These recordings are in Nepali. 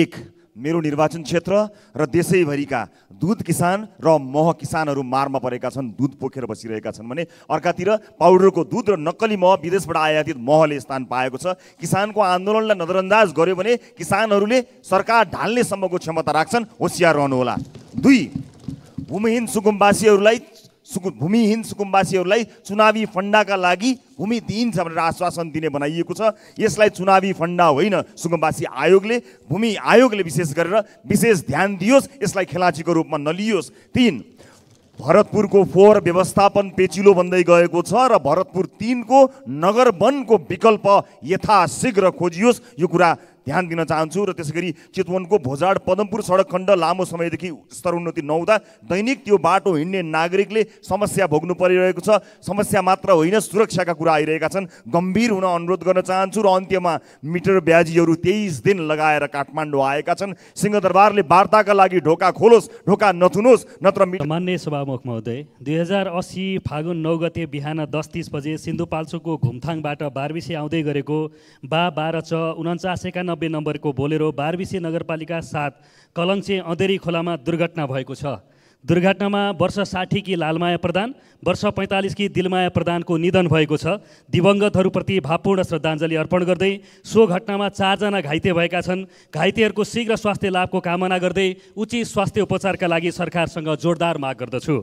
एक मेरो निर्वाचन क्षेत्र र देशैभरिका दुध किसान र मह किसानहरू मारमा परेका छन् दुध पोखेर बसिरहेका छन् भने अर्कातिर पाउडरको दुध र नक्कली मह विदेशबाट आयातित महले स्थान पाएको छ किसानको आन्दोलनलाई नजरअन्दाज गर्यो भने किसानहरूले सरकार ढाल्नेसम्मको क्षमता राख्छन् होसियार रहनुहोला दुई भूमिहीन सुगुमवासीहरूलाई सुकुम भूमिहीन सुकुम्बासीहरूलाई चुनावी फन्डाका लागि भूमि दिइन्छ भनेर आश्वासन दिने बनाइएको छ यसलाई चुनावी फन्डा होइन सुकुम्बासी आयोगले भूमि आयोगले विशेष गरेर विशेष ध्यान दियोस् यसलाई खेलाचीको रूपमा नलियोस् तिन भरतपुरको फोहोर व्यवस्थापन पेचिलो भन्दै गएको छ र भरतपुर तिनको नगर वनको विकल्प यथाशीघ्र खोजियोस् यो कुरा ध्यान दिन चाहन्छु र त्यसै गरी चितवनको भोजाड पदमपुर सडक खण्ड लामो समयदेखि स्तरोन्नति नहुँदा दैनिक त्यो बाटो हिँड्ने नागरिकले समस्या भोग्नु परिरहेको छ समस्या मात्र होइन सुरक्षाका कुरा आइरहेका छन् गम्भीर हुन अनुरोध गर्न चाहन्छु र अन्त्यमा मिटर ब्याजीहरू तेइस दिन लगाएर काठमाडौँ आएका छन् सिंहदरबारले वार्ताका लागि ढोका खोलोस् ढोका नथुनोस् नत्र मान्य सभामुख महोदय दुई हजार असी फागुन नौ गते बिहान दस तिस बजे सिन्धुपाल्चोको घुमथाङबाट बारबिसे आउँदै गरेको बा बाह्र छ उन्चास एकानब्बे नम्बरको बोलेरो बारबिसे नगरपालिका साथ कलङ्से अँधेरी खोलामा दुर्घटना भएको छ दुर्घटनामा वर्ष साठी कि लालमाया प्रधान वर्ष पैँतालिस कि दिलमाया प्रधानको निधन भएको छ दिवङ्गतहरूप्रति भावपूर्ण श्रद्धाञ्जली अर्पण गर्दै सो घटनामा चारजना घाइते भएका छन् घाइतेहरूको शीघ्र स्वास्थ्य लाभको कामना गर्दै उचित स्वास्थ्य उपचारका लागि सरकारसँग जोरदार माग गर्दछु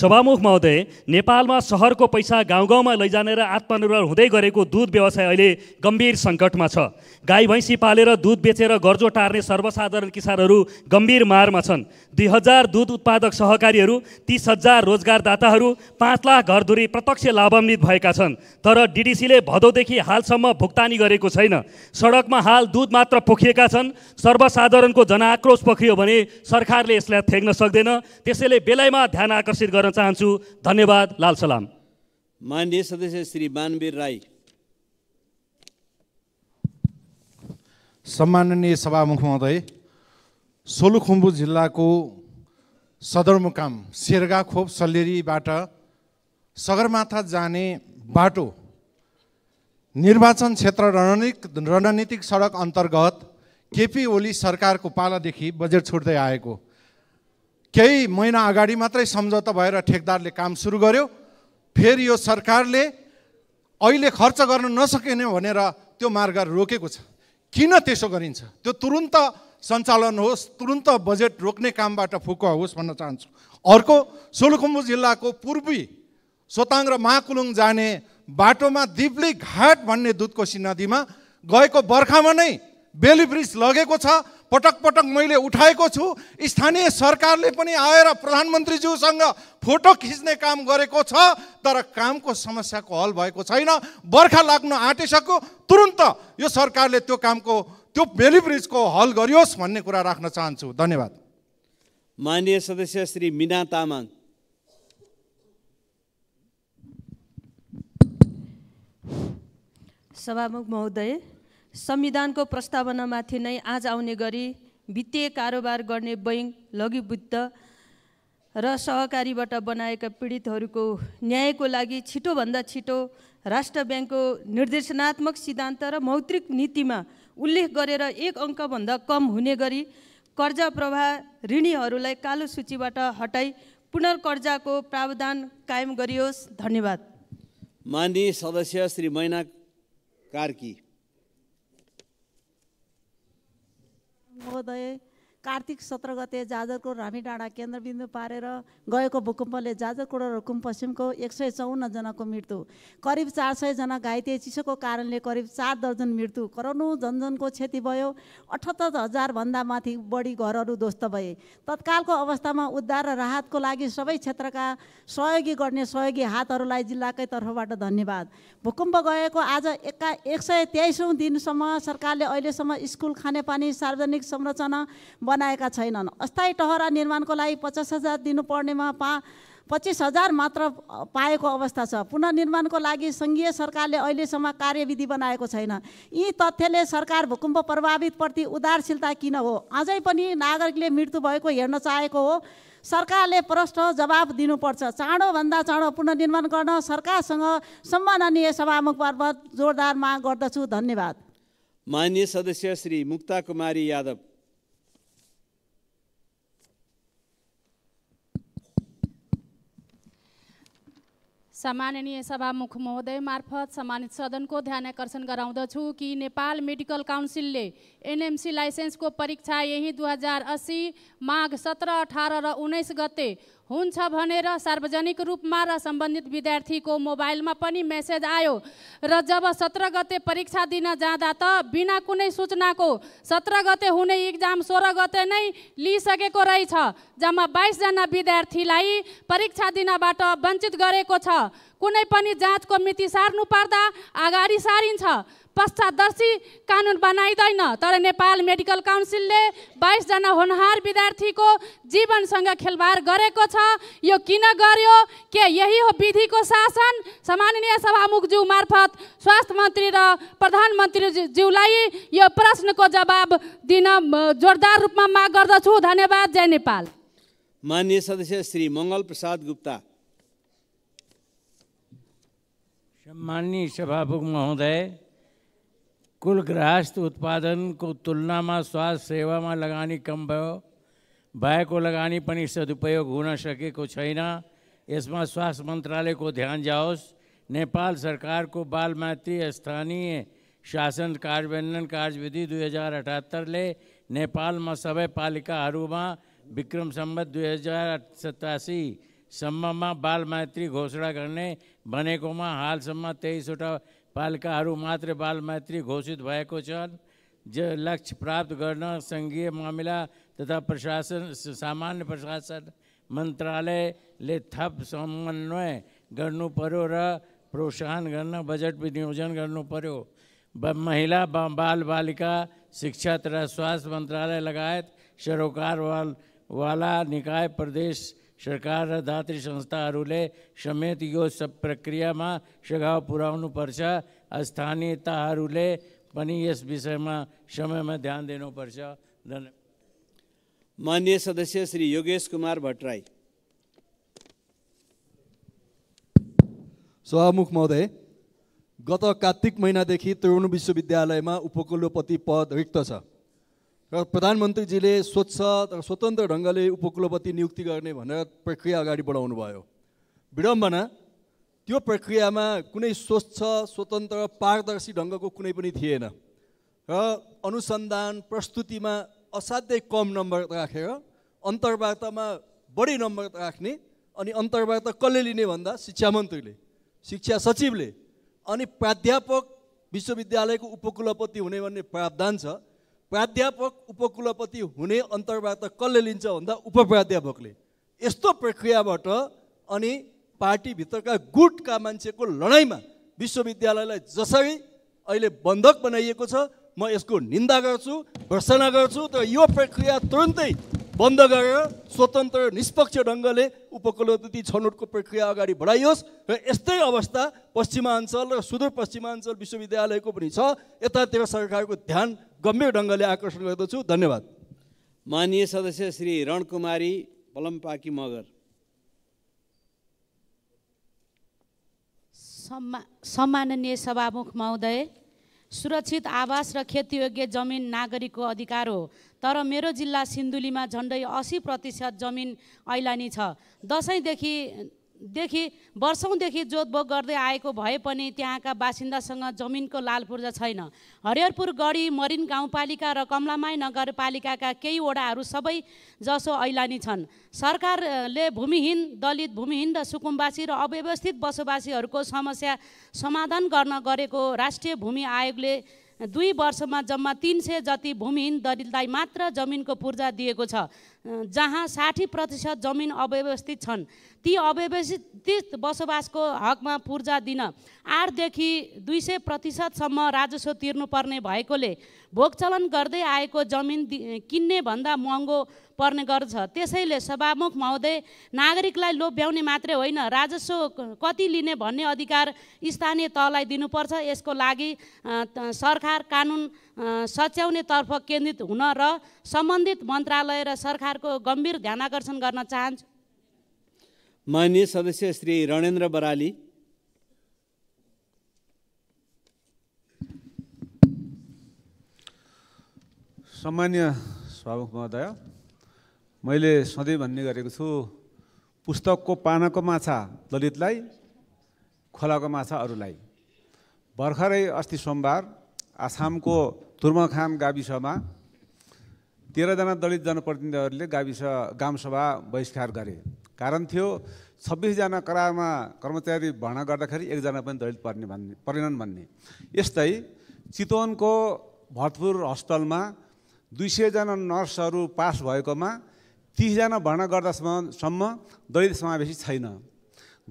सभामुख महोदय नेपालमा सहरको पैसा गाउँ गाउँमा लैजाने र आत्मनिर्भर हुँदै गरेको दुध व्यवसाय अहिले गम्भीर सङ्कटमा छ गाई भैँसी पालेर दुध बेचेर गर्जो टार्ने सर्वसाधारण किसानहरू गम्भीर मारमा छन् दुई हजार दुध उत्पादक सहकारीहरू तिस हजार रोजगारदाताहरू पाँच लाख घरधुरी प्रत्यक्ष लाभान्वित भएका छन् तर डिडिसीले भदौदेखि हालसम्म भुक्तानी गरेको छैन सडकमा हाल दुध मात्र पोखिएका छन् सर्वसाधारणको जनआक्रोश पोखियो भने सरकारले यसलाई थ्याक्न सक्दैन त्यसैले बेलैमा ध्यान आकर्षित गर्न चाहन्छु धन्यवाद लाल सलाम माननीय सदस्य श्री मानवीर राई सम्माननीय सभामुख महोदय सोलुखुम्बु जिल्लाको सदरमुकाम सेर्गा खोप सल्लेरीबाट सगरमाथा जाने बाटो निर्वाचन क्षेत्र रणनीतिक रणनीतिक सडक अन्तर्गत केपी ओली सरकारको पालादेखि बजेट छुट्दै आएको केही महिना अगाडि मात्रै सम्झौता भएर ठेकदारले काम सुरु गर्यो फेरि यो सरकारले अहिले खर्च गर्न नसकेन भनेर त्यो मार्ग रोकेको छ किन त्यसो गरिन्छ त्यो तुरुन्त सञ्चालन होस् तुरुन्त बजेट रोक्ने कामबाट फुकुवा होस् भन्न चाहन्छु अर्को सोलुखुम्बु जिल्लाको पूर्वी सोताङ र महाकुलुङ जाने बाटोमा दिब्ली घाट भन्ने दुधकोसी नदीमा गएको बर्खामा नै बेली ब्रिज लगेको छ पटक पटक मैले उठाएको छु स्थानीय सरकारले पनि आएर प्रधानमन्त्रीज्यूसँग फोटो खिच्ने काम गरेको छ तर कामको समस्याको हल भएको छैन बर्खा लाग्न आँटिसक्यो तुरुन्त यो सरकारले त्यो कामको त्यो बेली ब्रिजको हल गरियोस् भन्ने कुरा राख्न चाहन्छु धन्यवाद मान्य सदस्य श्री मिना तामाङ सभामुख महोदय संविधानको प्रस्तावनामाथि नै आज आउने गरी वित्तीय कारोबार गर्ने बैङ्क लघुबुद्ध र सहकारीबाट बनाएका पीडितहरूको न्यायको लागि छिटोभन्दा छिटो राष्ट्र ब्याङ्कको निर्देशनात्मक सिद्धान्त र मौद्रिक नीतिमा उल्लेख गरेर एक अङ्कभन्दा कम हुने गरी कर्जा प्रवाह ऋणीहरूलाई कालो सूचीबाट हटाई पुनर्कर्जाको प्रावधान कायम गरियोस् धन्यवाद माननीय सदस्य श्री मैना कार्की महोदय कार्तिक सत्र गते जाजरको रामी डाँडा केन्द्रबिन्दु पारेर गएको भूकम्पले जाजरकोट र पश्चिमको एक सय चौन्नजनाको मृत्यु करिब चार सयजना घाइते चिसोको कारणले करिब चार दर्जन मृत्यु करोडौँ जनजनको क्षति भयो अठहत्तर हजारभन्दा माथि बढी घरहरू ध्वस्त भए तत्कालको अवस्थामा उद्धार र राहतको लागि सबै क्षेत्रका सहयोगी गर्ने सहयोगी हातहरूलाई जिल्लाकै तर्फबाट धन्यवाद भूकम्प गएको आज एक्का एक सय तेइसौँ दिनसम्म सरकारले अहिलेसम्म स्कुल खानेपानी सार्वजनिक संरचना बनाएका छैनन् अस्थायी टहरा निर्माणको लागि पचास हजार दिनुपर्नेमा पा पच्चिस हजार मात्र पाएको अवस्था छ पुननिर्माणको लागि सङ्घीय सरकारले अहिलेसम्म कार्यविधि बनाएको छैन यी तथ्यले सरकार भूकम्प प्रभावितप्रति उदारशीलता किन हो अझै पनि नागरिकले मृत्यु भएको हेर्न चाहेको हो सरकारले प्रष्ट जवाब दिनुपर्छ चाँडोभन्दा चाँडो पुननिर्माण गर्न सरकारसँग सम्माननीय सभामुख पर्वत जोरदार माग गर्दछु धन्यवाद मान्य सदस्य श्री मुक्ता कुमारी यादव सम्माननीय सभामुख महोदय मार्फत सम्मानित सदनको ध्यान आकर्षण गराउँदछु कि नेपाल मेडिकल काउन्सिलले एनएमसी लाइसेन्सको परीक्षा यही दुई हजार अस्सी माघ सत्र अठार र उन्नाइस गते हुन्छ भनेर सार्वजनिक रूपमा र सम्बन्धित विद्यार्थीको मोबाइलमा पनि मेसेज आयो र जब सत्र गते परीक्षा दिन जाँदा त बिना कुनै सूचनाको सत्र गते हुने इक्जाम सोह्र गते नै लिइसकेको रहेछ जम्मा बाइसजना विद्यार्थीलाई परीक्षा दिनबाट वञ्चित गरेको छ कुनै पनि जाँचको मिति सार्नु पर्दा अगाडि सारिन्छ पश्चादर्शी कानुन बनाइँदैन तर नेपाल मेडिकल काउन्सिलले बाइसजना होनहार विद्यार्थीको जीवनसँग खेलवाड गरेको छ यो किन गर्यो के यही हो विधिको शासन सामान्य सभामुखज्यू मार्फत स्वास्थ्य मन्त्री र प्रधानमन्त्रीज्यूलाई यो प्रश्नको जवाब दिन जोरदार रूपमा माग गर्दछु धन्यवाद जय नेपाल मान्य सदस्य श्री मङ्गल प्रसाद गुप्ता सम्माननीय सभामुख महोदय कुल गृहस्थ उत्पादन को तुलना में स्वास्थ्य सेवा में लगानी कम भो લગાની પણ સદુપयोग હોના શકે કો छैना इसमें स्वास्थ्य मंत्रालय को ध्यान जाओस नेपाल सरकार को बाल मैत्री स्थानीय शासन कार्यान्वयन कार्यविधि दुई हजार अठहत्तर ले नेपाल में सब पालिका में विक्रम संबत दुई हजार सतासी सम्म में बाल मैत्री घोषणा करने बने में हालसम तेईसवटा पालिकाहरू मात्र मैत्री घोषित भएको ज लक्ष्य प्राप्त करना संघीय मामला तथा प्रशासन सामान्य प्रशासन ले थप समन्वय करो र प्रोत्साहन करना बजट विनियोजन करो पर्यो महिला बाल बालिका शिक्षा तथा स्वास्थ्य मंत्रालय लगायत सरोकार वाल वाला निकाय प्रदेश सरकार र संस्थाहरूले समेत यो सब प्रक्रियामा सघाव પુરાવનું स्थानीय स्थानीयताहरूले पनि यस विषयमा समयमा ध्यान दिनुपर्छ धन्यवाद मान्य सदस्य श्री योगेश कुमार भट्टराई सभामुख महोदय गत कार्तिक महिनादेखि त्रिवेणु विश्वविद्यालयमा उपकुलपति पद रिक्त छ र प्रधानमन्त्रीजीले स्वच्छ र स्वतन्त्र ढङ्गले उपकुलपति नियुक्ति गर्ने भनेर प्रक्रिया अगाडि बढाउनु भयो विडम्बना त्यो प्रक्रियामा कुनै स्वच्छ स्वतन्त्र पारदर्शी ढङ्गको कुनै पनि थिएन र अनुसन्धान प्रस्तुतिमा असाध्यै कम नम्बर राखेर अन्तर्वार्तामा बढी नम्बर राख्ने अनि अन्तर्वार्ता कसले लिने भन्दा शिक्षा मन्त्रीले शिक्षा सचिवले अनि प्राध्यापक विश्वविद्यालयको उपकुलपति हुने भन्ने प्रावधान छ प्राध्यापक उपकुलपति हुने अन्तर्वार्ता कसले लिन्छ भन्दा उपप्राध्यापकले यस्तो प्रक्रियाबाट अनि पार्टीभित्रका गुटका मान्छेको लडाइँमा विश्वविद्यालयलाई जसरी अहिले बन्धक बनाइएको छ म यसको निन्दा गर्छु घोषणा गर्छु तर यो प्रक्रिया तुरन्तै बन्द गरेर स्वतन्त्र निष्पक्ष ढङ्गले उपकुलपति छनौटको प्रक्रिया अगाडि बढाइयोस् र यस्तै अवस्था पश्चिमाञ्चल र सुदूरपश्चिमाञ्चल विश्वविद्यालयको पनि छ यतातिर सरकारको ध्यान गम्भीर ढङ्गले आकर्षण गर्दछु धन्यवाद माननीय सदस्य श्री रणकुमारी पलमपाकी मगर सम्मा सम्माननीय सभामुख महोदय सुरक्षित आवास र खेतीयोग्य जमिन नागरिकको अधिकार हो तर मेरो जिल्ला सिन्धुलीमा झन्डै असी प्रतिशत जमिन ऐलानी छ दसैँदेखि देखि वर्षौँदेखि जोतबोक गर्दै आएको भए पनि त्यहाँका बासिन्दासँग जमिनको लाल पूर्जा छैन हरिहरपुर गढी मरिन गाउँपालिका र कमलामाई नगरपालिकाका केही वडाहरू सबै जसो ऐलानी छन् सरकारले भूमिहीन दलित भूमिहीन र सुकुम्बासी र अव्यवस्थित बसोबासीहरूको समस्या समाधान गर्न गरेको राष्ट्रिय भूमि आयोगले दुई वर्षमा जम्मा तिन सय जति भूमिहीन दलितलाई मात्र जमिनको पूर्जा दिएको छ जहाँ साठी प्रतिशत जमिन अव्यवस्थित छन् ती अव्यवस्थित बसोबासको हकमा पूर्जा दिन आठदेखि दुई सय प्रतिशतसम्म राजस्व तिर्नुपर्ने भएकोले भोगचलन गर्दै आएको जमिन किन्ने भन्दा महँगो पर्ने गर्छ त्यसैले सभामुख महोदय नागरिकलाई लोभ्याउने मात्रै होइन राजस्व कति लिने भन्ने अधिकार स्थानीय तहलाई दिनुपर्छ यसको लागि सरकार कानुन सच्याउनेतर्फ केन्द्रित हुन र सम्बन्धित मन्त्रालय र सरकारको गम्भीर ध्यानकर्षण गर्न चाहन्छु माननीय सदस्य श्री रणेन्द्र बराली सामान्य सभामुख महोदय मैले सधैँ भन्ने गरेको छु पुस्तकको पानाको माछा दलितलाई खोलाको माछा अरूलाई भर्खरै अस्ति सोमबार आसामको तुर्मखान गाविसमा तेह्रजना दलित जनप्रतिनिधिहरूले गाविस गाउँसभा बहिष्कार गरे कारण थियो छब्बिसजना करारमा कर्मचारी भर्ना गर्दाखेरि एकजना पनि दलित पर्ने भन्ने परेनन् भन्ने यस्तै चितवनको भरतपुर हस्टलमा दुई सयजना नर्सहरू पास भएकोमा तिसजना भर्ना गर्दासम्म सम्म दलित समावेशी छैन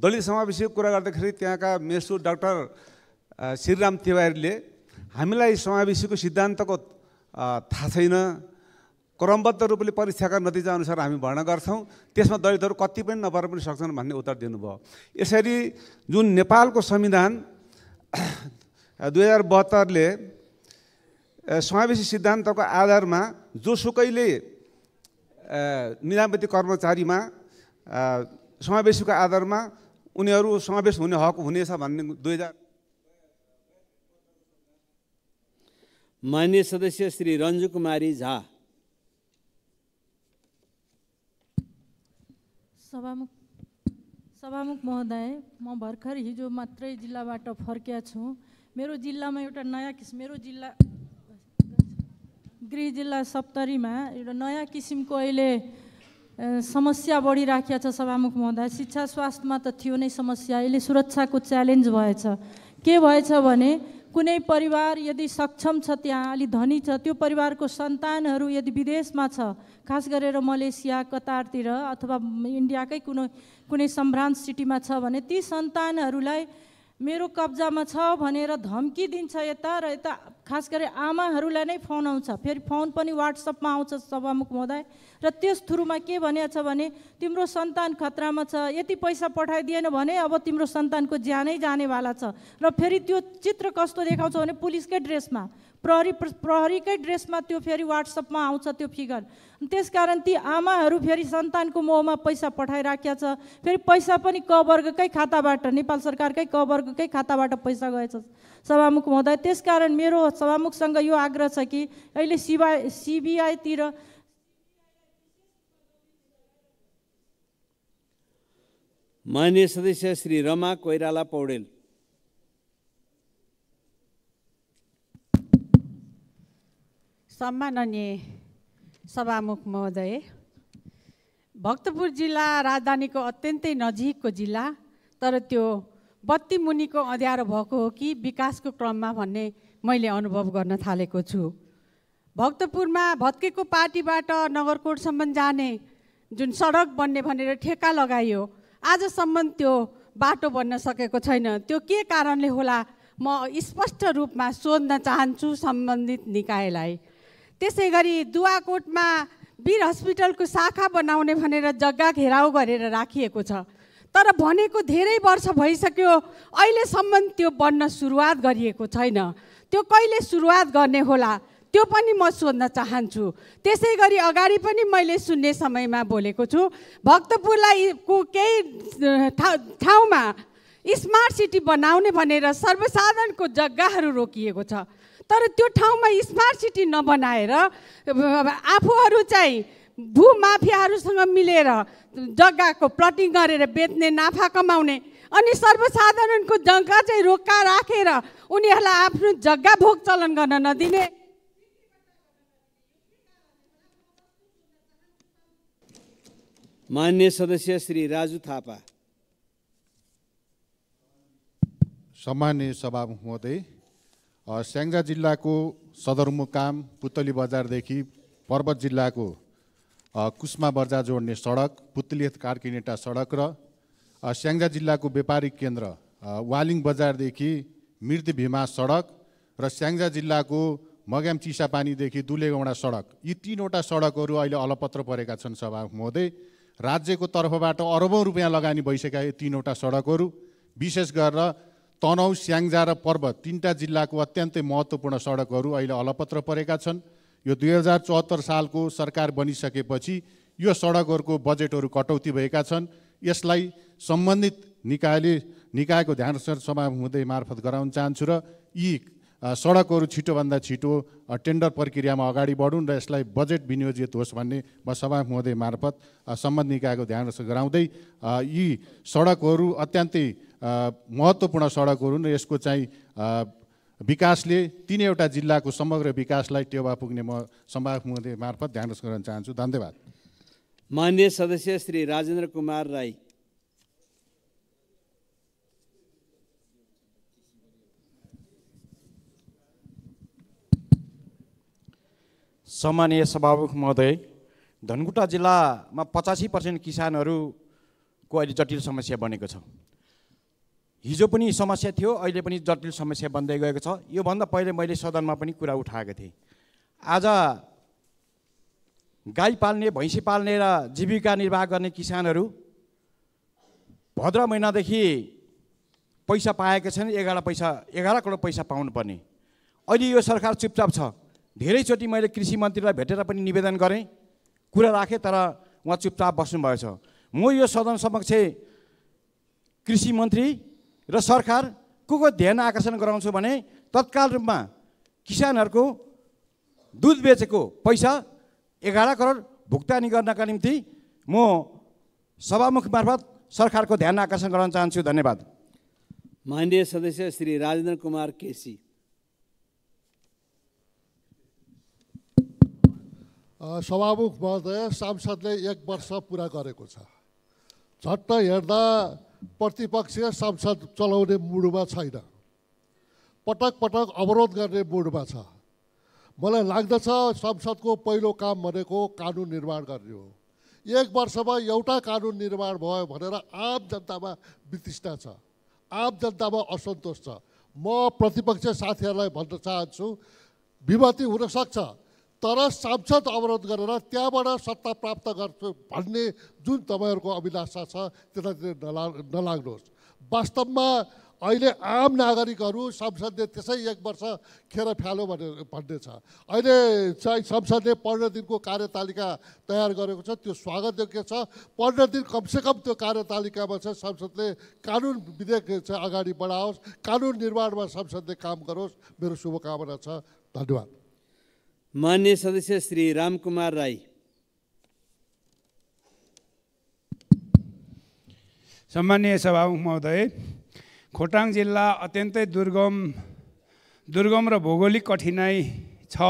दलित समावेशीको कुरा गर्दाखेरि त्यहाँका मेसु डाक्टर श्रीराम तिवारीले हामीलाई समावेशीको सिद्धान्तको थाहा छैन क्रमबद्ध रूपले परीक्षाका नतिजाअनुसार हामी भर्ना गर्छौँ त्यसमा दलितहरू कति पनि नपर पनि सक्छन् भन्ने उत्तर दिनुभयो यसरी जुन नेपालको संविधान दुई हजार बहत्तरले समावेशी सिद्धान्तको आधारमा जोसुकैले निजामती कर्मचारीमा समावेशीको आधारमा उनीहरू समावेश हुने हक हुनेछ भन्ने दुई हजार मान्य सदस्य श्री रञ्जु कुमारी झा सभामुख सभामुख महोदय म भर्खर हिजो मात्रै जिल्लाबाट फर्किया छु मेरो जिल्लामा एउटा नयाँ किसिम मेरो जिल्ला गृह जिल्ला सप्तरीमा एउटा नयाँ किसिमको अहिले समस्या बढिराखेको छ सभामुख महोदय शिक्षा स्वास्थ्यमा त थियो नै समस्या अहिले सुरक्षाको च्यालेन्ज भएछ के भएछ भने कुनै परिवार यदि सक्षम छ त्यहाँ अलि धनी छ त्यो परिवारको सन्तानहरू यदि विदेशमा छ खास गरेर मलेसिया कतारतिर अथवा इन्डियाकै कुनै कुनै सम्भ्रान्त सिटीमा छ भने ती सन्तानहरूलाई मेरो कब्जामा छ भनेर धम्की दिन्छ यता र यता खास गरी आमाहरूलाई नै फोन आउँछ फेरि फोन पनि वाट्सएपमा आउँछ सभामुख महोदय र त्यस थ्रुमा के भने छ भने तिम्रो सन्तान खतरामा छ यति पैसा पठाइदिएन भने अब तिम्रो सन्तानको ज्यानै जानेवाला छ र फेरि त्यो चित्र कस्तो देखाउँछ भने पुलिसकै ड्रेसमा प्रहरी प्रहरीकै ड्रेसमा त्यो फेरि वाट्सएपमा आउँछ त्यो फिगर त्यसकारण ती आमाहरू फेरि सन्तानको मोहमा पैसा पठाइराखेको छ फेरि पैसा पनि क वर्गकै खाताबाट नेपाल सरकारकै क वर्गकै खाताबाट पैसा गएछ सभामुख महोदय त्यसकारण मेरो सभामुखसँग यो आग्रह छ कि अहिले सिबा सिबिआईतिर मान्य सदस्य श्री रमा कोइराला पौडेल सम्माननीय सभामुख महोदय भक्तपुर जिल्ला राजधानीको अत्यन्तै नजिकको जिल्ला तर त्यो बत्ती मुनिको अँध्यारो भएको हो कि विकासको क्रममा भन्ने मैले अनुभव गर्न थालेको छु भक्तपुरमा भत्केको पार्टीबाट नगरकोटसम्म जाने जुन सडक बन्ने भनेर ठेका लगाइयो आजसम्म त्यो बाटो बन्न सकेको छैन त्यो के कारणले होला म स्पष्ट रूपमा सोध्न चाहन्छु सम्बन्धित निकायलाई त्यसै गरी दुवाकोटमा वीर हस्पिटलको शाखा बनाउने भनेर जग्गा घेराउ गरेर राखिएको छ तर भनेको धेरै वर्ष भइसक्यो अहिलेसम्म त्यो बन्न सुरुवात गरिएको छैन त्यो कहिले सुरुवात गर्ने होला त्यो पनि म सोध्न चाहन्छु त्यसै गरी अगाडि पनि मैले सुन्ने समयमा बोलेको छु भक्तपुरलाई को केही ठाउँमा स्मार्ट सिटी बनाउने भनेर सर्वसाधारणको जग्गाहरू रोकिएको छ तर त्यो ठाउँमा स्मार्ट सिटी नबनाएर आफूहरू चाहिँ भूमाफियाहरूसँग मिलेर जग्गाको प्लटिङ गरेर बेच्ने नाफा कमाउने अनि सर्वसाधारणको जग्गा चाहिँ रोक्का राखेर रा। उनीहरूलाई आफ्नो जग्गा भोग चलन गर्न नदिने मान्य सदस्य श्री राजु थापा सम्मान्य सभा महोदय स्याङ्जा जिल्लाको सदरमुकाम पुतली बजारदेखि पर्वत जिल्लाको कुस्मा बजार जोड्ने सडक पुतलियत कार्किनेटा सडक र स्याङ्जा जिल्लाको व्यापारिक केन्द्र वालिङ बजारदेखि मृत भीमा सडक र स्याङ्जा जिल्लाको मग्याम चिसापानीदेखि दुलेगौँडा सडक यी तिनवटा सडकहरू अहिले अलपत्र परेका छन् सभा महोदय राज्यको तर्फबाट अरबौँ रुपियाँ लगानी भइसकेका यी तिनवटा सडकहरू विशेष गरेर तनौ स्याङ्जा र पर्वत तिनवटा जिल्लाको अत्यन्तै महत्त्वपूर्ण सडकहरू अहिले अलपत्र परेका छन् यो दुई हजार चौहत्तर सालको सरकार बनिसकेपछि यो सडकहरूको बजेटहरू कटौती भएका छन् यसलाई सम्बन्धित निकायले निकायको ध्यान समा हुँदै मार्फत गराउन चाहन्छु र यी सडकहरू छिटोभन्दा छिटो टेन्डर प्रक्रियामा अगाडि बढुन् र यसलाई बजेट विनियोजित होस् भन्ने म सभा महोदय मार्फत सम्बन्ध निकायको ध्यान गराउँदै यी सडकहरू अत्यन्तै महत्त्वपूर्ण सडकहरू र यसको चाहिँ विकासले तिनैवटा जिल्लाको समग्र विकासलाई टेवा पुग्ने म सभा महोदय मार्फत ध्यान गर्न चाहन्छु धन्यवाद मान्य सदस्य श्री राजेन्द्र कुमार राई सम्मानीय सभामुख महोदय धनकुटा जिल्लामा पचासी पर्सेन्ट किसानहरूको अहिले जटिल समस्या बनेको छ हिजो पनि समस्या थियो अहिले पनि जटिल समस्या बन्दै गएको छ योभन्दा पहिले मैले सदनमा पनि कुरा उठाएको थिएँ आज गाई पाल्ने भैँसी पाल्ने र जीविका निर्वाह गर्ने किसानहरू भद्र महिनादेखि पैसा पाएका छन् एघार पैसा एघार करोड पैसा पाउनुपर्ने अहिले यो सरकार चुपचाप छ धेरैचोटि मैले कृषि मन्त्रीलाई भेटेर पनि निवेदन गरेँ कुरा राखेँ तर उहाँ चुपचाप बस्नुभएछ म यो सदन समक्ष कृषि मन्त्री र सरकार को को ध्यान आकर्षण गराउँछु भने तत्काल रूपमा किसानहरूको दुध बेचेको पैसा एघार करोड भुक्तानी गर्नका निम्ति म सभामुख मार्फत सरकारको ध्यान आकर्षण गराउन चाहन्छु धन्यवाद मान्य सदस्य श्री राजेन्द्र कुमार केसी सभामुख महोदय सांसदले एक वर्ष पुरा गरेको छ झट्ट हेर्दा प्रतिपक्ष सांसद चलाउने मुडमा छैन पटक पटक अवरोध गर्ने मुडमा छ मलाई लाग्दछ संसदको पहिलो काम भनेको कानुन निर्माण गर्ने हो एक वर्षमा एउटा कानुन निर्माण भयो भनेर आम जनतामा वितृष्णा छ आम जनतामा असन्तोष छ म प्रतिपक्ष साथीहरूलाई भन्न चाहन्छु विभति हुनसक्छ तर सांसद अवरोध गरेर त्यहाँबाट सत्ता प्राप्त गर्छु भन्ने जुन तपाईँहरूको अभिलाषा छ त्यतातिर नला नलाग्नुहोस् वास्तवमा अहिले आम नागरिकहरू संसदले त्यसै एक वर्ष खेर फ्यालो भनेर भन्ने छ अहिले चाहिँ संसदले पन्ध्र दिनको कार्यतालिका तयार गरेको छ त्यो स्वागतयोग्य छ पन्ध्र दिन कमसेकम त्यो कार्यतालिकामा चाहिँ संसदले कानुन विधेयक चाहिँ अगाडि बढाओस् कानुन निर्माणमा संसदले काम गरोस् मेरो शुभकामना छ धन्यवाद मान्य सदस्य श्री रामकुमार राई सम्मान्य सभामुख महोदय खोटाङ जिल्ला अत्यन्तै दुर्गम दुर्गम र भौगोलिक कठिनाइ छ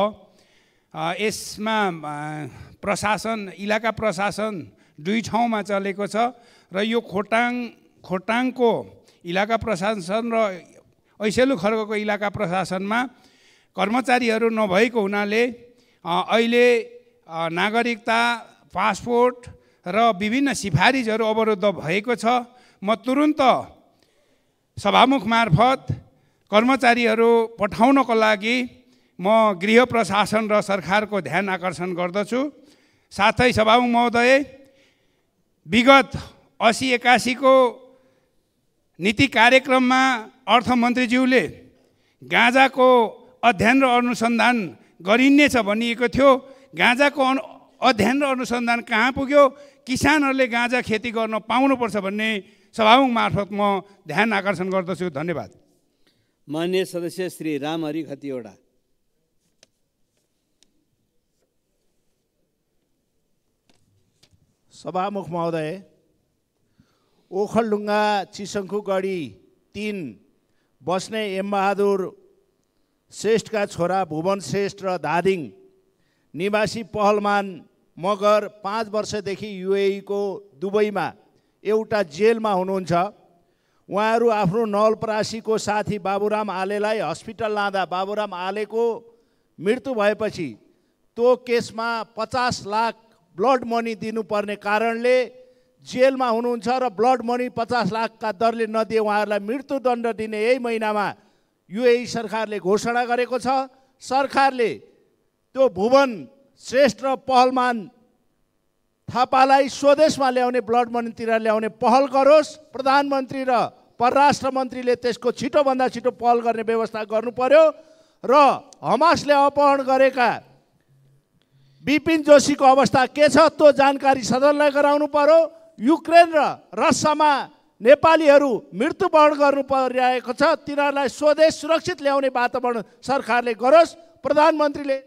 यसमा प्रशासन इलाका प्रशासन दुई ठाउँमा चलेको छ र यो खोटाङ खोटाङको इलाका प्रशासन र ऐसेलु खर्गको इलाका प्रशासनमा कर्मचारीहरू नभएको हुनाले अहिले नागरिकता पासपोर्ट र विभिन्न सिफारिसहरू अवरुद्ध भएको छ म तुरुन्त सभामुख मार्फत कर्मचारीहरू पठाउनको लागि म गृह प्रशासन र सरकारको ध्यान आकर्षण गर्दछु साथै सभामुख महोदय विगत असी एकासीको नीति कार्यक्रममा अर्थमन्त्रीज्यूले गाँजाको अध्ययन र अनुसन्धान गरिनेछ भनिएको थियो गाँजाको अनु अध्ययन र अनुसन्धान कहाँ पुग्यो किसानहरूले गाँजा खेती गर्न पाउनुपर्छ भन्ने सभामुख मार्फत म ध्यान आकर्षण गर्दछु धन्यवाद मान्य सदस्य श्री रामहरि खतिवडा सभामुख महोदय ओखलढुङ्गा चिसङ्खुगढी तिन बस्ने एमबहादुर श्रेष्ठका छोरा भुवन श्रेष्ठ र धादिङ निवासी पहलमान मगर पाँच वर्षदेखि युएईको दुबईमा एउटा जेलमा हुनुहुन्छ उहाँहरू आफ्नो नवलपरासीको साथी बाबुराम आलेलाई हस्पिटल लाँदा बाबुराम आलेको मृत्यु भएपछि त्यो केसमा पचास लाख ब्लड मनी दिनुपर्ने कारणले जेलमा हुनुहुन्छ र ब्लड मनी पचास लाखका दरले नदिए उहाँहरूलाई मृत्युदण्ड दिने यही महिनामा युए सरकारले घोषणा गरेको छ सरकारले त्यो भुवन श्रेष्ठ र पहलमान थापालाई स्वदेशमा ल्याउने ब्लड मनीतिर ल्याउने पहल गरोस् प्रधानमन्त्री र परराष्ट्र मन्त्रीले त्यसको छिटोभन्दा छिटो पहल गर्ने व्यवस्था गर्नु पर्यो र हमासले अपहरण गरेका बिपिन जोशीको अवस्था के छ त्यो जानकारी सदनलाई गराउनु पर्यो युक्रेन र रसमा नेपालीहरू मृत्युवरण गर्नु परिरहेको छ तिनीहरूलाई स्वदेश सुरक्षित ल्याउने वातावरण सरकारले गरोस् प्रधानमन्त्रीले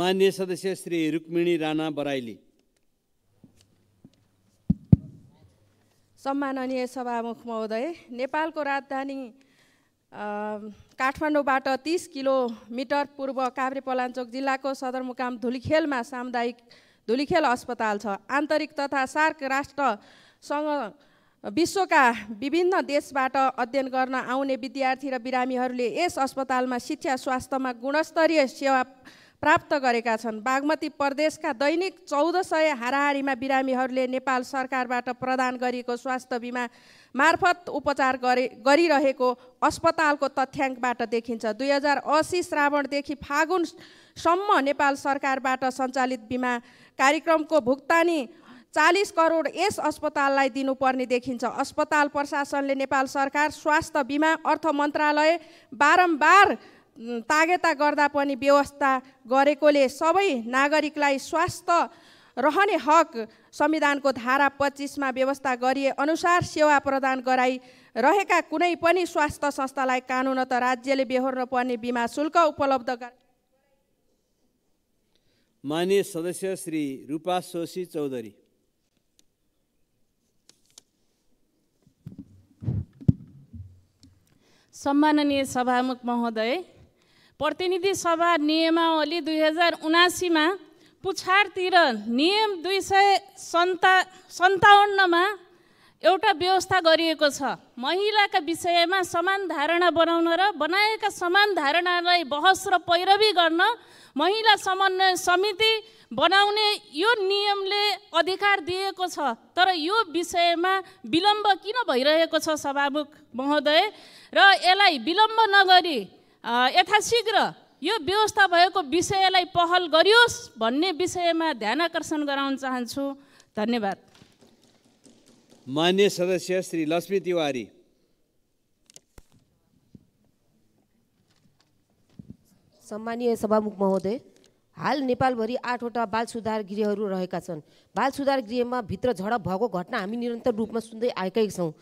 मान्य सदस्य श्री रुक्मिणी राणा बराइली सम्माननीय सभामुख महोदय नेपालको राजधानी काठमाडौँबाट तिस किलोमिटर पूर्व काभ्रेपलाञ्चोक जिल्लाको सदरमुकाम धुलिखेलमा सामुदायिक धुलिखेल अस्पताल छ आन्तरिक तथा सार्क राष्ट्रसँग विश्वका विभिन्न देशबाट अध्ययन गर्न आउने विद्यार्थी र बिरामीहरूले यस अस्पतालमा शिक्षा स्वास्थ्यमा गुणस्तरीय सेवा प्राप्त गरेका छन् बागमती प्रदेशका दैनिक चौध सय हाराहारीमा बिरामीहरूले नेपाल सरकारबाट प्रदान गरिएको स्वास्थ्य बिमा मार्फत उपचार गरे गरिरहेको अस्पतालको तथ्याङ्कबाट देखिन्छ दुई हजार असी श्रावणदेखि फागुनसम्म नेपाल सरकारबाट सञ्चालित बिमा कार्यक्रमको भुक्तानी चालिस करोड यस अस्पताललाई दिनुपर्ने देखिन्छ अस्पताल प्रशासनले नेपाल सरकार स्वास्थ्य बिमा अर्थ मन्त्रालय बारम्बार तागेता गर्दा पनि व्यवस्था गरेकोले सबै नागरिकलाई स्वास्थ्य रहने हक संविधानको धारा पच्चिसमा व्यवस्था गरिए अनुसार सेवा प्रदान गराई रहेका कुनै पनि स्वास्थ्य संस्थालाई कानुन त राज्यले बेहोर्न पर्ने बिमा शुल्क उपलब्ध मान्य सदस्य श्री रूपा सोशी चौधरी सम्माननीय सभामुख महोदय प्रतिनिधि सभा नियमावली दुई हजार उनासीमा पुछारतिर नियम दुई सय सन्ता सन्ताउन्नमा एउटा व्यवस्था गरिएको छ महिलाका विषयमा समान धारणा बनाउन र बनाएका समान धारणालाई बहस र पैरवी गर्न महिला समन्वय समिति बनाउने यो नियमले अधिकार दिएको छ तर यो विषयमा विलम्ब किन भइरहेको छ सभामुख महोदय र यसलाई विलम्ब नगरी यथाशीघ्र यो व्यवस्था भएको विषयलाई पहल गरियोस् भन्ने विषयमा ध्यान आकर्षण गराउन चाहन्छु धन्यवाद मान्य सदस्य श्री लक्ष्मी तिवारी सम्मानीय सभामुख महोदय हाल नेपालभरि आठवटा बाल सुधार गृहहरू रहेका छन् बाल सुधार गृहमा भित्र झडप भएको घटना हामी निरन्तर रूपमा सुन्दै आएकै छौँ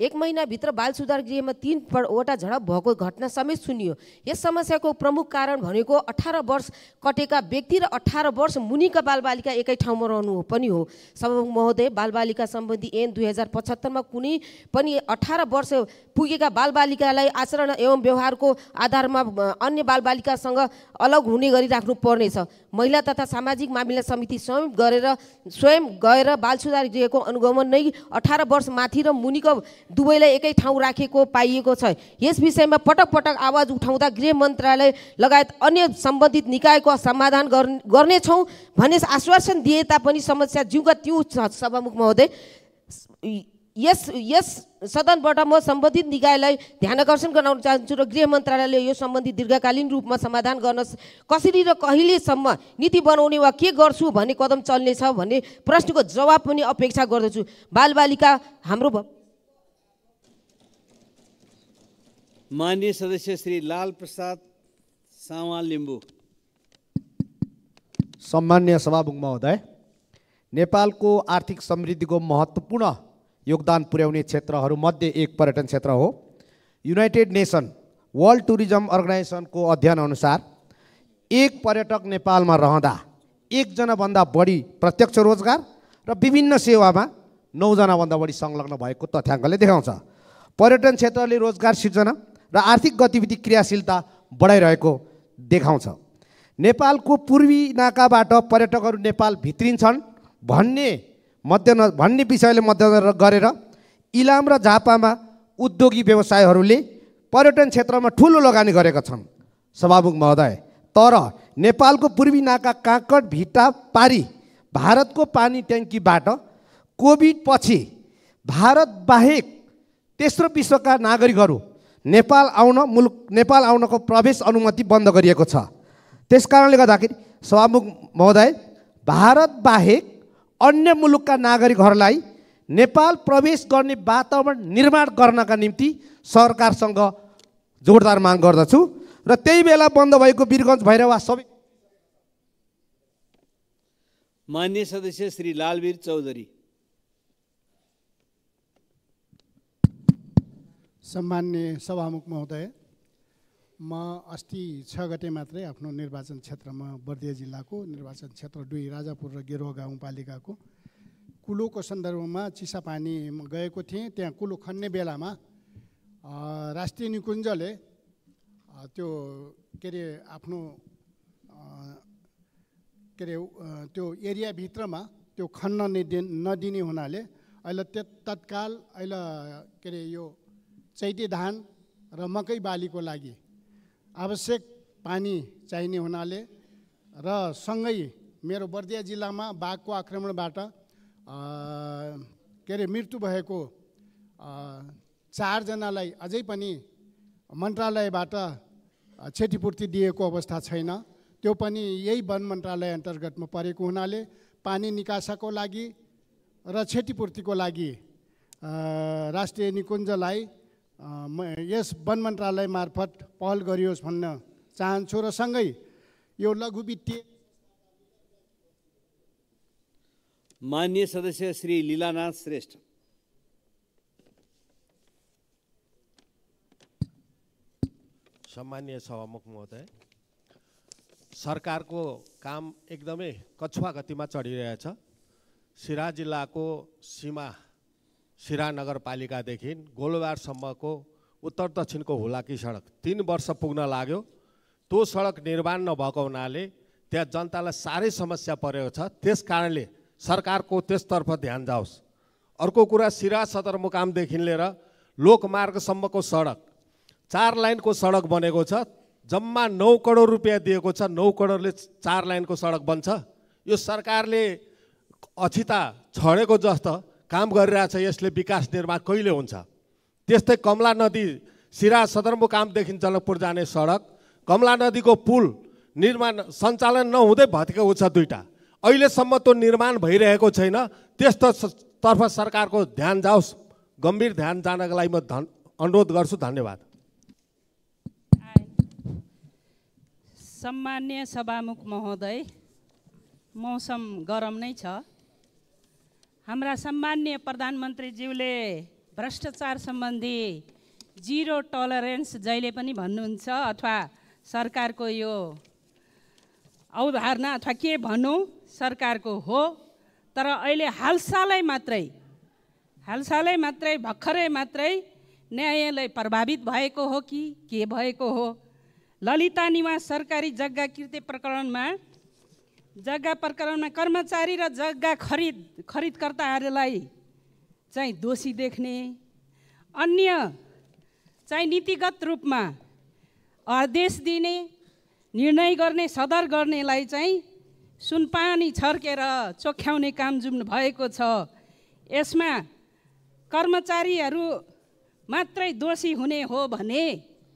एक महिनाभित्र बाल सुधार गृहमा तिनवटा झडप भएको घटना समेत सुनियो यस समस्याको प्रमुख कारण भनेको अठार वर्ष कटेका व्यक्ति र अठार वर्ष मुनिका बालबालिका एकै ठाउँमा रहनु पनि हो सभामुख महोदय बालबालिका सम्बन्धी एन दुई हजार पचहत्तरमा कुनै पनि अठार वर्ष पुगेका बालबालिकालाई आचरण एवं व्यवहारको आधारमा अन्य बालबालिकासँग अलग हुने गरी राख्नु पर्नेछ महिला तथा सामाजिक मामिला समिति स्वयं गरेर स्वयं गएर बाल सुधार गृहको अनुगमन नै अठार वर्ष माथि र मुनिको दुवैलाई एकै ठाउँ राखेको पाइएको छ यस विषयमा पटक पटक आवाज उठाउँदा गृह मन्त्रालय लगायत अन्य सम्बन्धित निकायको समाधान गर्नेछौँ भन्ने आश्वासन दिए तापनि समस्या जिउका त्यो सभामुख महोदय यस यस सदनबाट म सम्बन्धित निकायलाई ध्यान आकर्षण गराउन चाहन्छु र गृह मन्त्रालयले यो सम्बन्धी दीर्घकालीन रूपमा समाधान गर्न कसरी र कहिलेसम्म नीति बनाउने वा के गर्छु भन्ने कदम चल्नेछ भन्ने प्रश्नको जवाब पनि अपेक्षा गर्दछु बालबालिका हाम्रो मान्य सदस्य श्री लाल प्रसाद सावा लिम्बू सम्मान्य सभामुख महोदय नेपालको आर्थिक समृद्धिको महत्त्वपूर्ण योगदान पुर्याउने क्षेत्रहरूमध्ये एक पर्यटन क्षेत्र हो युनाइटेड नेसन वर्ल्ड टुरिज्म अर्गनाइजेसनको अध्ययनअनुसार एक पर्यटक नेपालमा रहँदा एकजनाभन्दा बढी प्रत्यक्ष रोजगार र विभिन्न सेवामा नौजनाभन्दा बढी संलग्न भएको तथ्याङ्कले देखाउँछ पर्यटन क्षेत्रले रोजगार सिर्जना र आर्थिक गतिविधि क्रियाशीलता बढाइरहेको देखाउँछ नेपालको पूर्वी नाकाबाट पर्यटकहरू नेपाल भित्रिन्छन् भन्ने मध्यन भन्ने विषयले मध्यनजर गरेर इलाम र झापामा उद्योगी व्यवसायहरूले पर्यटन क्षेत्रमा ठुलो लगानी गरेका छन् सभामुख महोदय तर नेपालको पूर्वी नाका काँकड भिटा पारी भारतको पानी ट्याङ्कीबाट कोभिडपछि भारत बाहेक तेस्रो विश्वका नागरिकहरू नेपाल आउन मुलुक नेपाल आउनको प्रवेश अनुमति बन्द गरिएको छ त्यस कारणले गर्दाखेरि सभामुख महोदय भारत बाहेक अन्य मुलुकका नागरिकहरूलाई नेपाल प्रवेश गर्ने वातावरण निर्माण गर्नका निम्ति सरकारसँग जोरदार माग गर्दछु र त्यही बेला बन्द भएको वीरगञ्ज भैरवा सबै मान्य सदस्य श्री लालवीर चौधरी सम्मान्य सभामुख महोदय म अस्ति छ गते मात्रै आफ्नो निर्वाचन क्षेत्रमा बर्दिया जिल्लाको निर्वाचन क्षेत्र दुई राजापुर र गेरुवा गाउँपालिकाको कुलोको सन्दर्भमा चिसापानी गएको थिएँ त्यहाँ कुलो खन्ने बेलामा राष्ट्रिय निकुञ्जले त्यो के अरे आफ्नो के अरे त्यो एरियाभित्रमा त्यो खन्न निदि नदिने हुनाले अहिले त्यो तत्काल अहिले के अरे यो चैते धान र मकै बालीको लागि आवश्यक पानी चाहिने हुनाले र सँगै मेरो बर्दिया जिल्लामा बाघको आक्रमणबाट के अरे मृत्यु भएको चारजनालाई अझै पनि मन्त्रालयबाट क्षतिपूर्ति दिएको अवस्था छैन त्यो पनि यही वन मन्त्रालय अन्तर्गतमा परेको हुनाले पानी निकासाको लागि र क्षतिपूर्तिको लागि राष्ट्रिय निकुञ्जलाई यस वन मन्त्रालय मार्फत पहल गरियोस् भन्न चाहन्छु र सँगै यो लघु वित्तीय मान्य सदस्य श्री लीलानाथ श्रेष्ठ सम्मान्य सभामुख महोदय सरकारको काम एकदमै कछुवा गतिमा चढिरहेछ सिरा जिल्लाको सीमा सिरा नगरपालिकादेखि गोलबारसम्मको उत्तर दक्षिणको हुलाकी सडक तिन वर्ष पुग्न लाग्यो त्यो सडक निर्माण नभएको हुनाले त्यहाँ जनतालाई साह्रै समस्या परेको छ त्यस कारणले सरकारको त्यसतर्फ ध्यान जाओस् अर्को कुरा सिरा सदरमुकामदेखि लिएर लोकमार्गसम्मको सडक चार लाइनको सडक बनेको छ जम्मा नौ करोड रुपियाँ दिएको छ नौ करोडले चार लाइनको सडक बन्छ यो सरकारले अछिता छडेको जस्तो काम गरिरहेछ यसले विकास निर्माण कहिले हुन्छ त्यस्तै कमला नदी सिरा सदरमुकामदेखि जनकपुर जाने सडक कमला नदीको पुल निर्माण सञ्चालन नहुँदै भत्केको छ दुईवटा अहिलेसम्म त्यो निर्माण भइरहेको छैन त्यस्तोतर्फ सरकारको ध्यान जाओस् गम्भीर ध्यान जानको लागि म धन अनुरोध गर्छु धन्यवाद सम्मान्य सभामुख महोदय मौसम गरम नै छ हाम्रा सम्मान्य प्रधानमन्त्रीज्यूले भ्रष्टाचार सम्बन्धी जिरो टलरेन्स जहिले पनि भन्नुहुन्छ अथवा सरकारको यो अवधारणा अथवा के भनौँ सरकारको हो तर अहिले हालसालै मात्रै हालसालै मात्रै भर्खरै मात्रै न्यायालय प्रभावित भएको हो कि के भएको हो ललिता निवास सरकारी जग्गा कृति प्रकरणमा जग्गा प्रकरणमा कर्मचारी र जग्गा खरिद खरिदकर्ताहरूलाई चाहिँ दोषी देख्ने अन्य चाहिँ नीतिगत रूपमा आदेश दिने निर्णय गर्ने सदर गर्नेलाई चाहिँ सुनपानी छर्केर चोख्याउने काम जुन भएको छ यसमा कर्मचारीहरू मात्रै दोषी हुने हो भने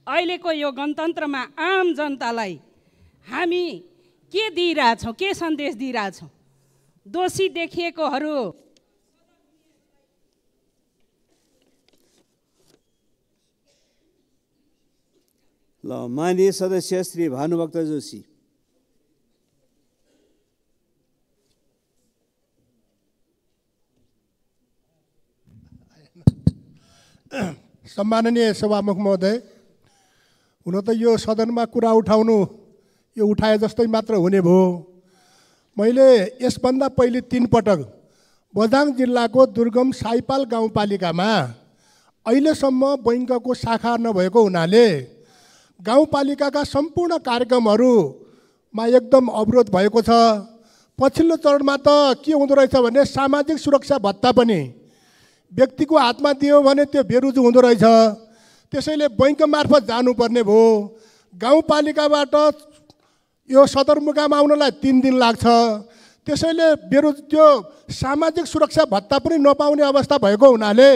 अहिलेको यो गणतन्त्रमा आम जनतालाई हामी के दिइरहेछौँ के सन्देश दिइरहेछौँ दोषी देखिएकोहरू ल माननीय सदस्य श्री भानुभक्त जोशी सम्माननीय सभामुख महोदय हुन त यो सदनमा कुरा उठाउनु यो उठाए जस्तै मात्र हुने भयो मैले यसभन्दा पहिले पटक बदाङ जिल्लाको दुर्गम साइपाल गाउँपालिकामा अहिलेसम्म बैङ्कको शाखा नभएको हुनाले गाउँपालिकाका सम्पूर्ण कार्यक्रमहरूमा एकदम अवरोध भएको छ पछिल्लो चरणमा त के हुँदो रहेछ भने सामाजिक सुरक्षा भत्ता पनि व्यक्तिको हातमा दियो भने त्यो बेरुजु हुँदो रहेछ त्यसैले बैङ्क मार्फत जानुपर्ने भयो गाउँपालिकाबाट यो सदरमुकाम आउनलाई तिन दिन लाग्छ त्यसैले बेरो त्यो सामाजिक सुरक्षा भत्ता पनि नपाउने अवस्था भएको हुनाले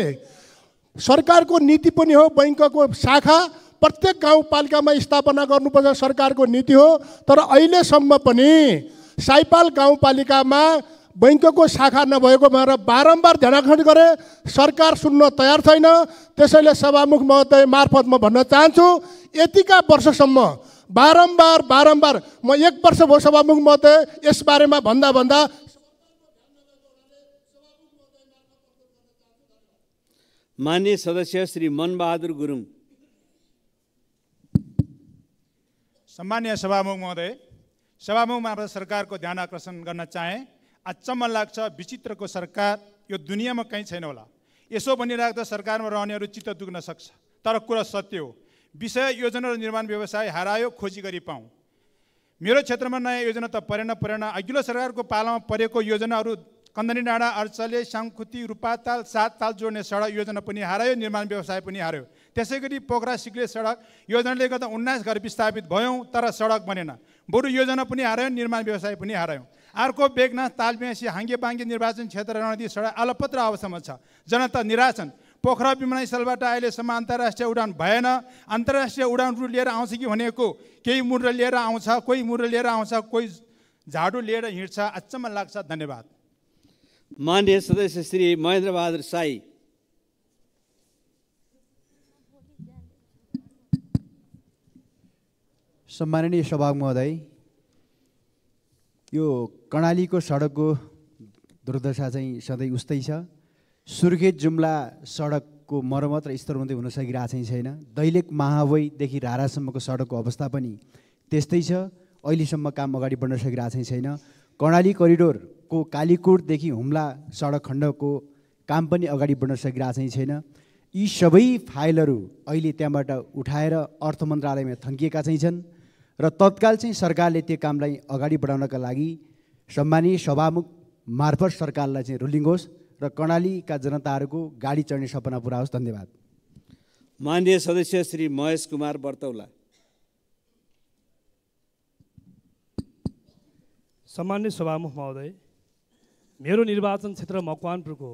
सरकारको नीति पनि हो बैङ्कको शाखा प्रत्येक गाउँपालिकामा स्थापना गर्नुपर्छ सरकारको नीति हो तर अहिलेसम्म पनि साइपाल गाउँपालिकामा बैङ्कको शाखा नभएको भनेर बारम्बार ध्यानाकर्षण गरे सरकार सुन्न तयार छैन त्यसैले सभामुख महोदय मार्फत म भन्न चाहन्छु यतिका वर्षसम्म बारम्बार बारम्बार म एक वर्ष भयो सभामुख महोदय यसबारेमा भन्दा भन्दा मान्य सदस्य श्री मनबहादुर गुरुङ सम्मान्य सभामुख महोदय सभामुख मार्फत सरकारको ध्यान आकर्षण गर्न चाहे अचम्म लाग्छ विचित्रको सरकार यो दुनियाँमा कहीँ छैन होला यसो भनिराख्दा सरकारमा रहनेहरू चित्त दुख्न सक्छ तर कुरा सत्य हो विषय योजना र निर्माण व्यवसाय हरायो खोजी गरी पाऊँ मेरो क्षेत्रमा नयाँ योजना त परेन परेन अघिल्लो सरकारको पालामा परेको योजनाहरू कन्दनी डाँडा अर्चले साङखुती रूपाताल सात ताल जोड्ने सडक योजना पनि हारायो निर्माण व्यवसाय पनि हारायो त्यसै गरी पोखरा सिग्ले सडक योजनाले गर्दा उन्नाइस घर विस्थापित भयौँ तर सडक बनेन बरु योजना पनि हारायो निर्माण व्यवसाय पनि हारायौँ अर्को बेगनाथ तालब्यासी हाङ्गे बाङ्गे निर्वाचन क्षेत्र रणनीति सडक आलपत्र अवस्थामा छ जनता निराशन पोखरा विमानस्थलबाट अहिलेसम्म अन्तर्राष्ट्रिय उडान भएन अन्तर्राष्ट्रिय उडानहरू लिएर आउँछ कि भनेको केही मुर लिएर आउँछ कोही मुर लिएर आउँछ कोही झाडु लिएर हिँड्छ अचम्म लाग्छ धन्यवाद मान्य सदस्य श्री महेन्द्रबहादुर साई सम्माननीय सभाग महोदय यो कर्णालीको सडकको दुर्दशा चाहिँ सधैँ उस्तै छ सुर्खेत जुम्ला सडकको मर्मत र स्तरमध्ये हुन सकिरहेको छैन दैलेख महावैदेखि रारासम्मको सडकको अवस्था पनि त्यस्तै छ अहिलेसम्म काम अगाडि बढ्न सकिरहेको छैन कर्णाली करिडोरको कालीकोटदेखि हुम्ला सडक खण्डको काम पनि अगाडि बढ्न सकिरहेको छैन यी सबै फाइलहरू अहिले त्यहाँबाट उठाएर अर्थ मन्त्रालयमा थन्किएका चाहिँ छन् र तत्काल चाहिँ सरकारले त्यो कामलाई अगाडि बढाउनका लागि सम्मानीय सभामुख मार्फत सरकारलाई चाहिँ रुलिङ होस् र कर्णालीका जनताहरूको गाडी चढ्ने सपना पुरा होस् धन्यवाद मान्य सदस्य श्री महेश कुमार बर्तौला सामान्य सभामुख महोदय मेरो निर्वाचन क्षेत्र मकवानपुरको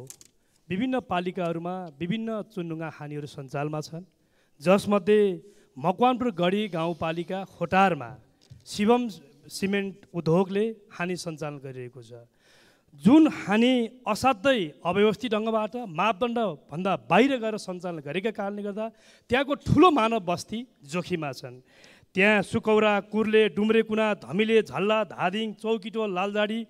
विभिन्न पालिकाहरूमा विभिन्न चुनुङ्गा हानीहरू सञ्चालमा छन् जसमध्ये मकवानपुर गढी गाउँपालिका खोटारमा शिवम सिमेन्ट उद्योगले हानि सञ्चालन गरिरहेको छ जुन हानि असाध्यै अव्यवस्थित ढङ्गबाट मापदण्डभन्दा बाहिर गएर सञ्चालन गरेका कारणले गर्दा त्यहाँको ठुलो मानव बस्ती जोखिममा छन् त्यहाँ सुकौरा कुर्ले डुम्रेकुना धमिले झल्ला धादिङ चौकिटो लालजाडी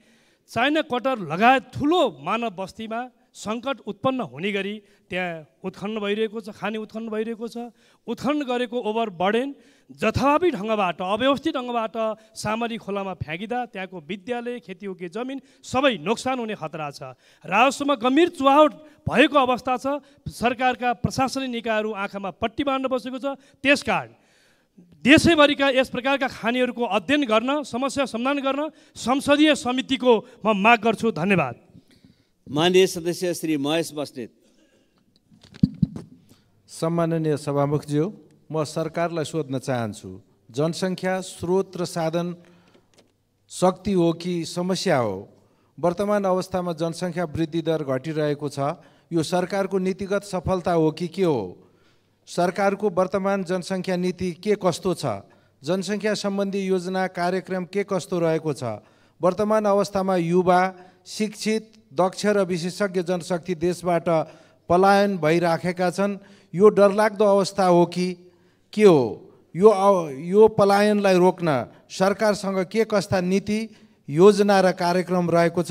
चाइना कटर लगायत ठुलो मानव बस्तीमा सङ्कट उत्पन्न हुने गरी त्यहाँ उत्खनन भइरहेको छ खाने उत्खनन भइरहेको छ उत्खनन गरेको ओभर बढेन जथाभावी ढङ्गबाट अव्यवस्थित ढङ्गबाट सामरी खोलामा फ्याँकिँदा त्यहाँको विद्यालय खेतीयोग्य जमिन सबै नोक्सान हुने खतरा छ राजस्वमा गम्भीर चुहावट भएको अवस्था छ सरकारका प्रशासनिक निकायहरू आँखामा पट्टी बाँड्न बसेको छ त्यसकारण देशैभरिका यस प्रकारका खानीहरूको अध्ययन गर्न समस्या समाधान गर्न संसदीय समितिको म माग गर्छु धन्यवाद माननीय सदस्य श्री महेश बस्नेत सम्माननीय सभामुखज्यू म सरकारलाई सोध्न चाहन्छु जनसङ्ख्या स्रोत र साधन शक्ति हो कि समस्या हो वर्तमान अवस्थामा जनसङ्ख्या वृद्धि दर घटिरहेको छ यो सरकारको नीतिगत सफलता हो कि के हो सरकारको वर्तमान जनसङ्ख्या नीति के कस्तो छ जनसङ्ख्या सम्बन्धी योजना कार्यक्रम के कस्तो रहेको छ वर्तमान अवस्थामा युवा शिक्षित दक्ष र विशेषज्ञ जनशक्ति देशबाट पलायन भइराखेका छन् यो डरलाग्दो अवस्था हो कि के हो यो यो पलायनलाई रोक्न सरकारसँग के कस्ता नीति योजना र कार्यक्रम रहेको छ